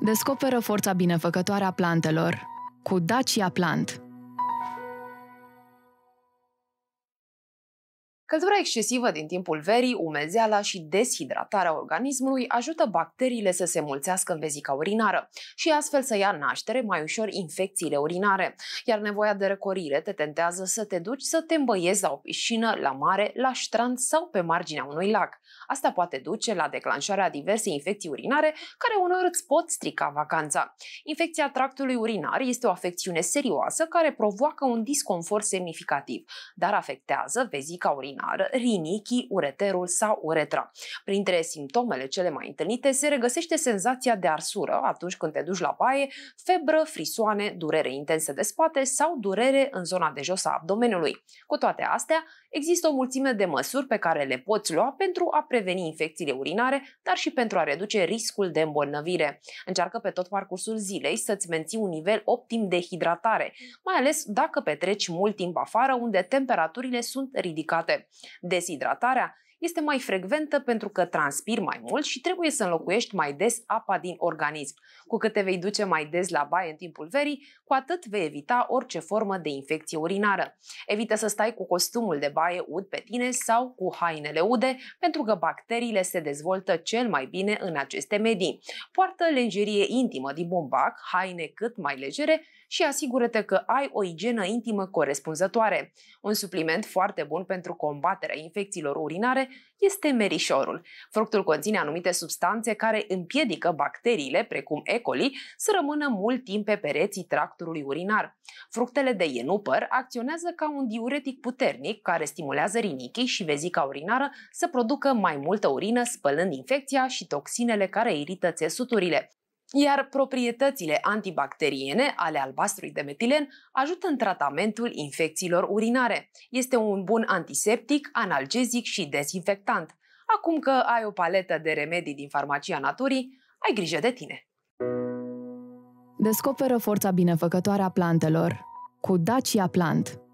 Descoperă forța binefăcătoare a plantelor cu Dacia Plant – Căldura excesivă din timpul verii, umezeala și deshidratarea organismului ajută bacteriile să se mulțească în vezica urinară și astfel să ia naștere mai ușor infecțiile urinare, iar nevoia de răcorire te tentează să te duci să te îmbăiezi la o piscină, la mare, la ștrand sau pe marginea unui lac. Asta poate duce la declanșarea diverse infecții urinare care uneori îți pot strica vacanța. Infecția tractului urinar este o afecțiune serioasă care provoacă un disconfort semnificativ, dar afectează vezica urinară urinară, rinichii, ureterul sau uretra. Printre simptomele cele mai întâlnite se regăsește senzația de arsură atunci când te duci la baie, febră, frisoane, durere intensă de spate sau durere în zona de jos a abdomenului. Cu toate astea, Există o mulțime de măsuri pe care le poți lua pentru a preveni infecțiile urinare, dar și pentru a reduce riscul de îmbolnăvire. Încearcă pe tot parcursul zilei să-ți menții un nivel optim de hidratare, mai ales dacă petreci mult timp afară unde temperaturile sunt ridicate. Deshidratarea este mai frecventă pentru că transpiri mai mult și trebuie să înlocuiești mai des apa din organism. Cu cât te vei duce mai des la baie în timpul verii, cu atât vei evita orice formă de infecție urinară. Evită să stai cu costumul de baie ud pe tine sau cu hainele ude, pentru că bacteriile se dezvoltă cel mai bine în aceste medii. Poartă lenjerie intimă din bombac, haine cât mai legere și asigură-te că ai o igienă intimă corespunzătoare. Un supliment foarte bun pentru combaterea infecțiilor urinare este merișorul. Fructul conține anumite substanțe care împiedică bacteriile, precum E. coli, să rămână mult timp pe pereții tractului urinar. Fructele de ienupăr acționează ca un diuretic puternic care stimulează rinichii și vezica urinară să producă mai multă urină, spălând infecția și toxinele care irită țesuturile. Iar proprietățile antibacteriene ale albastrului de metilen ajută în tratamentul infecțiilor urinare. Este un bun antiseptic, analgezic și dezinfectant. Acum că ai o paletă de remedii din farmacia naturii, ai grijă de tine. Descoperă forța binefăcătoare a plantelor cu Dacia Plant –